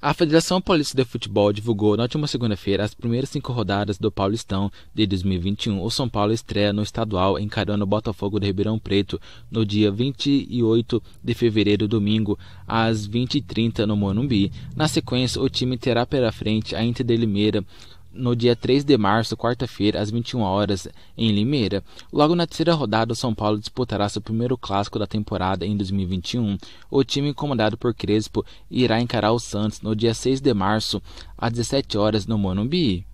A Federação Paulista de Futebol divulgou na última segunda-feira as primeiras cinco rodadas do Paulistão de 2021. O São Paulo estreia no estadual encarando o Botafogo de Ribeirão Preto no dia 28 de fevereiro, domingo, às 20h30 no Monumbi. Na sequência, o time terá pela frente a Inter de Limeira no dia 3 de março, quarta-feira, às 21 horas, em Limeira. Logo na terceira rodada, o São Paulo disputará seu primeiro clássico da temporada em 2021. O time comandado por Crespo irá encarar o Santos no dia 6 de março, às 17 horas, no Monumbi.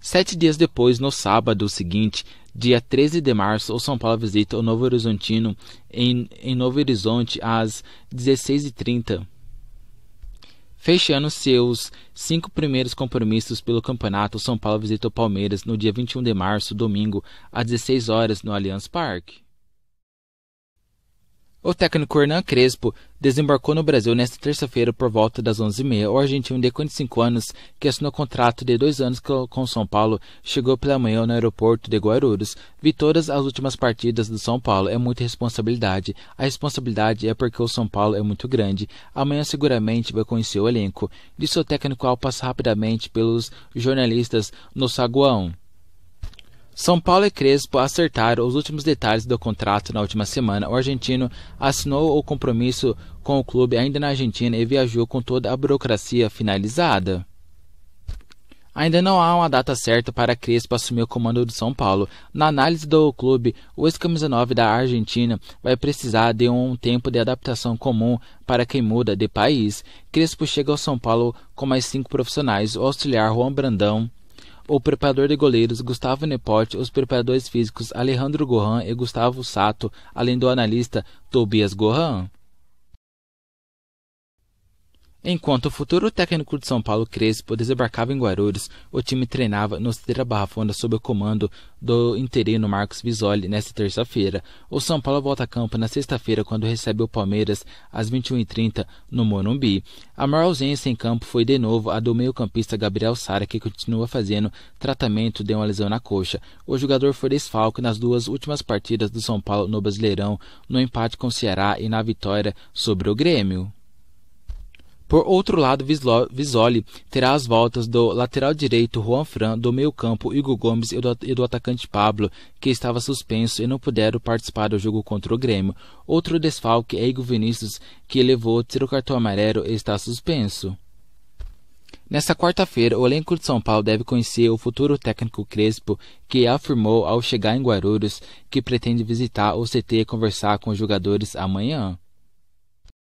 Sete dias depois, no sábado seguinte, dia 13 de março, o São Paulo visita o Novo Horizontino em, em Novo Horizonte às 16h30. Fechando seus cinco primeiros compromissos pelo campeonato, o São Paulo visitou o Palmeiras no dia 21 de março, domingo, às 16 horas no Allianz Parque. O técnico Hernan Crespo desembarcou no Brasil nesta terça-feira por volta das 11h30. O argentino de 45 anos, que assinou contrato de dois anos com São Paulo, chegou pela manhã no aeroporto de Guarulhos. Vi todas as últimas partidas do São Paulo. É muita responsabilidade. A responsabilidade é porque o São Paulo é muito grande. Amanhã seguramente vai conhecer o elenco. Disse o técnico ao passar rapidamente pelos jornalistas no saguão. São Paulo e Crespo acertaram os últimos detalhes do contrato na última semana. O argentino assinou o compromisso com o clube ainda na Argentina e viajou com toda a burocracia finalizada. Ainda não há uma data certa para Crespo assumir o comando do São Paulo. Na análise do clube, o ex-camisa 9 da Argentina vai precisar de um tempo de adaptação comum para quem muda de país. Crespo chega ao São Paulo com mais cinco profissionais: o auxiliar Juan Brandão, o preparador de goleiros Gustavo Nepote, os preparadores físicos Alejandro Gohan e Gustavo Sato, além do analista Tobias Gohan. Enquanto o futuro técnico de São Paulo Crespo desembarcava em Guarulhos, o time treinava no Barra Funda sob o comando do interino Marcos Visoli nesta terça-feira. O São Paulo volta a campo na sexta-feira quando recebe o Palmeiras às 21h30 no Morumbi. A maior ausência em campo foi de novo a do meio-campista Gabriel Sara, que continua fazendo tratamento de uma lesão na coxa. O jogador foi desfalque nas duas últimas partidas do São Paulo no Brasileirão, no empate com o Ceará e na vitória sobre o Grêmio. Por outro lado, Visoli terá as voltas do lateral direito Juan Fran, do meio-campo Hugo Gomes e do, e do, atacante Pablo, que estava suspenso e não puderam participar do jogo contra o Grêmio. Outro desfalque é Igor Vinícius, que levou ter o cartão amarelo e está suspenso. Nesta quarta-feira, o elenco de São Paulo deve conhecer o futuro técnico Crespo, que afirmou ao chegar em Guarulhos que pretende visitar o CT e conversar com os jogadores amanhã.